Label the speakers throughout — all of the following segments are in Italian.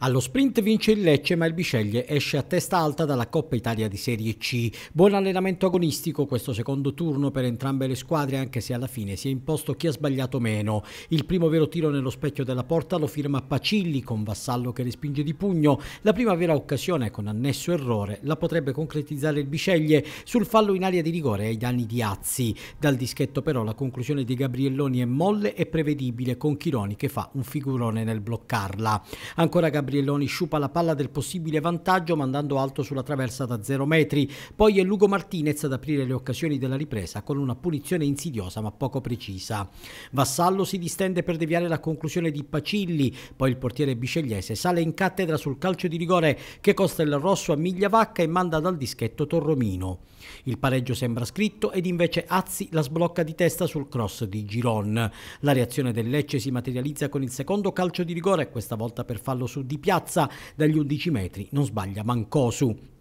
Speaker 1: Allo sprint vince il Lecce ma il Bisceglie esce a testa alta dalla Coppa Italia di Serie C. Buon allenamento agonistico questo secondo turno per entrambe le squadre anche se alla fine si è imposto chi ha sbagliato meno. Il primo vero tiro nello specchio della porta lo firma Pacilli con Vassallo che respinge di pugno. La prima vera occasione con annesso errore la potrebbe concretizzare il Bisceglie sul fallo in aria di rigore ai danni di Azzi. Dal dischetto però la conclusione di Gabrielloni è molle e prevedibile con Chironi che fa un figurone nel bloccarla. Ancora Gabrielloni Gabrielloni sciupa la palla del possibile vantaggio mandando alto sulla traversa da 0 metri. Poi è Lugo Martinez ad aprire le occasioni della ripresa con una punizione insidiosa ma poco precisa. Vassallo si distende per deviare la conclusione di Pacilli, poi il portiere bicegliese sale in cattedra sul calcio di rigore che costa il rosso a Migliavacca e manda dal dischetto Torromino. Il pareggio sembra scritto ed invece Azzi la sblocca di testa sul cross di Giron. La reazione del Lecce si materializza con il secondo calcio di rigore, questa volta per fallo su Di di piazza dagli 11 metri non sbaglia Mancosu.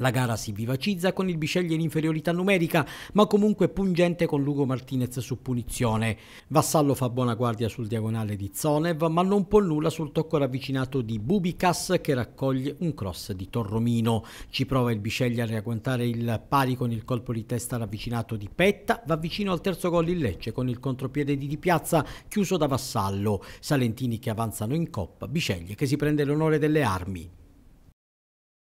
Speaker 1: La gara si vivacizza con il Bisceglie in inferiorità numerica, ma comunque pungente con Lugo Martinez su punizione. Vassallo fa buona guardia sul diagonale di Zonev, ma non può nulla sul tocco ravvicinato di Bubicas che raccoglie un cross di Torromino. Ci prova il Bisceglie a riagguantare il pari con il colpo di testa ravvicinato di Petta, va vicino al terzo gol in Lecce con il contropiede di Di Piazza chiuso da Vassallo. Salentini che avanzano in coppa, Bisceglie che si prende l'onore delle armi.